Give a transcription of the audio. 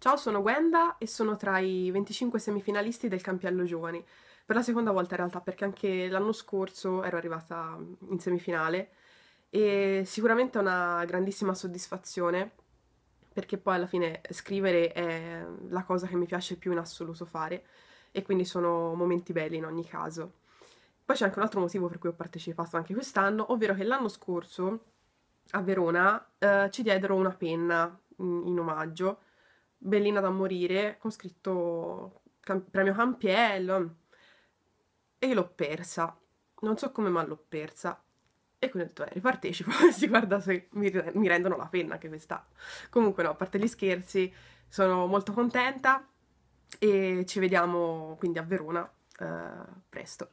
Ciao, sono Gwenda e sono tra i 25 semifinalisti del Campiello Giovani. Per la seconda volta in realtà, perché anche l'anno scorso ero arrivata in semifinale e sicuramente è una grandissima soddisfazione perché poi alla fine scrivere è la cosa che mi piace più in assoluto fare e quindi sono momenti belli in ogni caso. Poi c'è anche un altro motivo per cui ho partecipato anche quest'anno, ovvero che l'anno scorso a Verona eh, ci diedero una penna in, in omaggio bellina da morire, con scritto cam- premio Campiello, e l'ho persa. Non so come, ma l'ho persa. E quindi ho detto, eh, ripartecipo, si guarda se mi, mi rendono la penna anche quest'anno. Comunque no, a parte gli scherzi, sono molto contenta e ci vediamo quindi a Verona eh, presto.